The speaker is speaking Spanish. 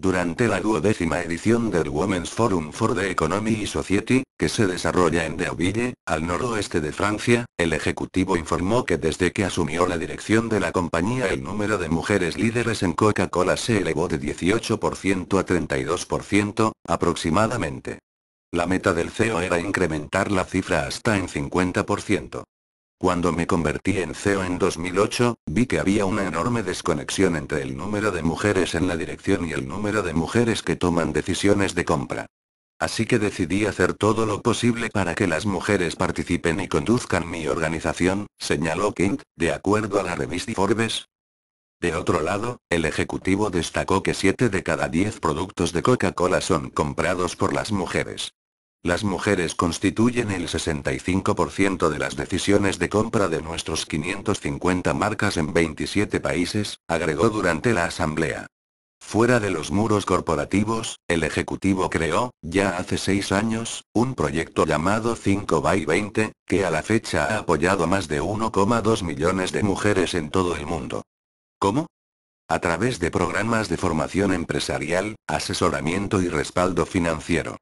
Durante la duodécima edición del Women's Forum for the Economy and Society, que se desarrolla en Deauville, al noroeste de Francia, el Ejecutivo informó que desde que asumió la dirección de la compañía el número de mujeres líderes en Coca-Cola se elevó de 18% a 32%, aproximadamente. La meta del CEO era incrementar la cifra hasta en 50%. Cuando me convertí en CEO en 2008, vi que había una enorme desconexión entre el número de mujeres en la dirección y el número de mujeres que toman decisiones de compra. Así que decidí hacer todo lo posible para que las mujeres participen y conduzcan mi organización, señaló King, de acuerdo a la revista Forbes. De otro lado, el ejecutivo destacó que 7 de cada 10 productos de Coca-Cola son comprados por las mujeres. Las mujeres constituyen el 65% de las decisiones de compra de nuestros 550 marcas en 27 países, agregó durante la asamblea. Fuera de los muros corporativos, el Ejecutivo creó, ya hace seis años, un proyecto llamado 5 by 20, que a la fecha ha apoyado más de 1,2 millones de mujeres en todo el mundo. ¿Cómo? A través de programas de formación empresarial, asesoramiento y respaldo financiero.